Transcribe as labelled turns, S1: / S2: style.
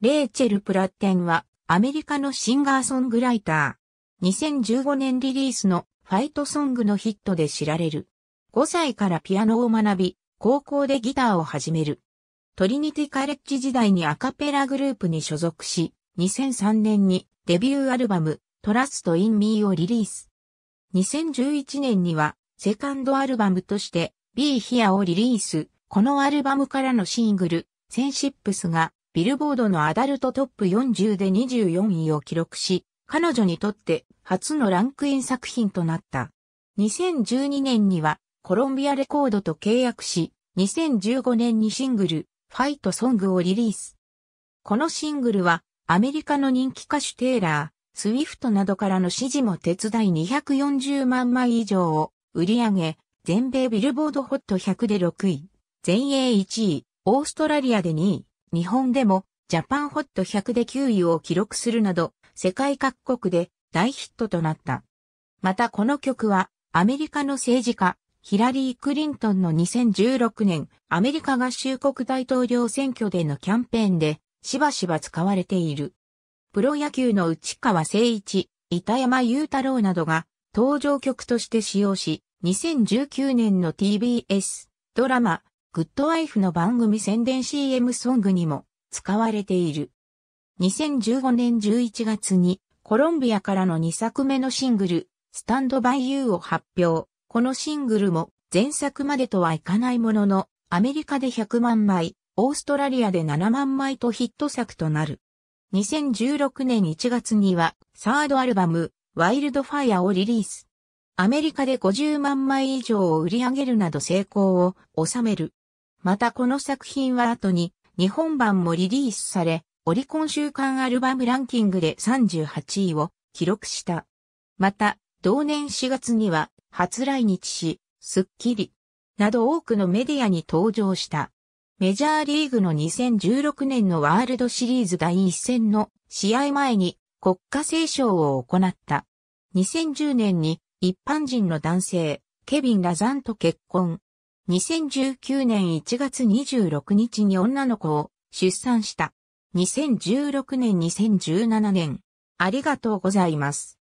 S1: レイチェル・プラッテンはアメリカのシンガーソングライター。2015年リリースのファイトソングのヒットで知られる。5歳からピアノを学び、高校でギターを始める。トリニティカレッジ時代にアカペラグループに所属し、2003年にデビューアルバムトラスト・イン・ミーをリリース。2011年にはセカンドアルバムとして Be Here をリリース。このアルバムからのシングル、センシップスがビルボードのアダルトトップ40で24位を記録し、彼女にとって初のランクイン作品となった。2012年にはコロンビアレコードと契約し、2015年にシングル、ファイトソングをリリース。このシングルはアメリカの人気歌手テイラー、スウィフトなどからの支持も手伝い240万枚以上を売り上げ、全米ビルボードホット100で6位、全英1位、オーストラリアで2位、日本でもジャパンホット100で9位を記録するなど、世界各国で大ヒットとなった。またこの曲は、アメリカの政治家、ヒラリー・クリントンの2016年、アメリカ合衆国大統領選挙でのキャンペーンで、しばしば使われている。プロ野球の内川誠一、板山雄太郎などが、登場曲として使用し、2019年の TBS ドラマ、グッドワイフの番組宣伝 CM ソングにも使われている。2015年11月にコロンビアからの2作目のシングル、スタンドバイユーを発表。このシングルも前作までとはいかないものの、アメリカで100万枚、オーストラリアで7万枚とヒット作となる。2016年1月には、サードアルバム、ワイルドファイアをリリース。アメリカで50万枚以上を売り上げるなど成功を収める。またこの作品は後に日本版もリリースされ、オリコン週間アルバムランキングで38位を記録した。また、同年4月には初来日し、スッキリなど多くのメディアに登場した。メジャーリーグの2016年のワールドシリーズ第1戦の試合前に国家斉唱を行った。2010年に一般人の男性、ケビン・ラザンと結婚。2019年1月26日に女の子を出産した。2016年2017年。ありがとうございます。